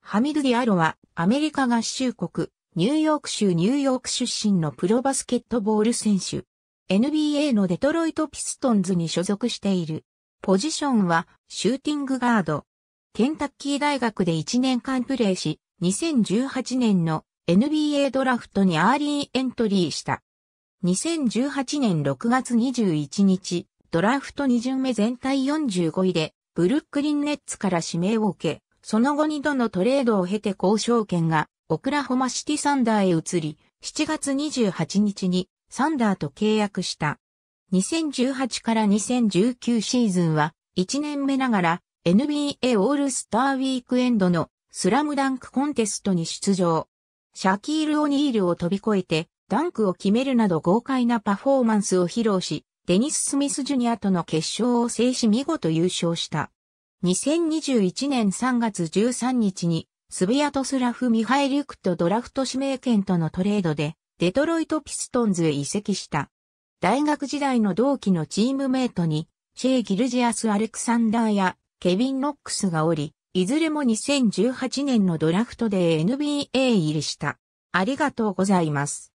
ハミド・ディアロは、アメリカ合衆国、ニューヨーク州ニューヨーク出身のプロバスケットボール選手。NBA のデトロイト・ピストンズに所属している。ポジションは、シューティングガード。ケンタッキー大学で1年間プレーし、2018年の NBA ドラフトにアーリーエントリーした。2018年6月21日、ドラフト2巡目全体45位で、ブルックリンネッツから指名を受け、その後2度のトレードを経て交渉権がオクラホマシティサンダーへ移り、7月28日にサンダーと契約した。2018から2019シーズンは1年目ながら NBA オールスターウィークエンドのスラムダンクコンテストに出場。シャキール・オニールを飛び越えてダンクを決めるなど豪快なパフォーマンスを披露し、デニス・スミス・ジュニアとの決勝を制し見事優勝した。2021年3月13日に、スビアトスラフ・ミハイリュクとドラフト指名権とのトレードで、デトロイト・ピストンズへ移籍した。大学時代の同期のチームメイトに、シェイ・ギルジアス・アレクサンダーやケビン・ノックスがおり、いずれも2018年のドラフトで NBA 入りした。ありがとうございます。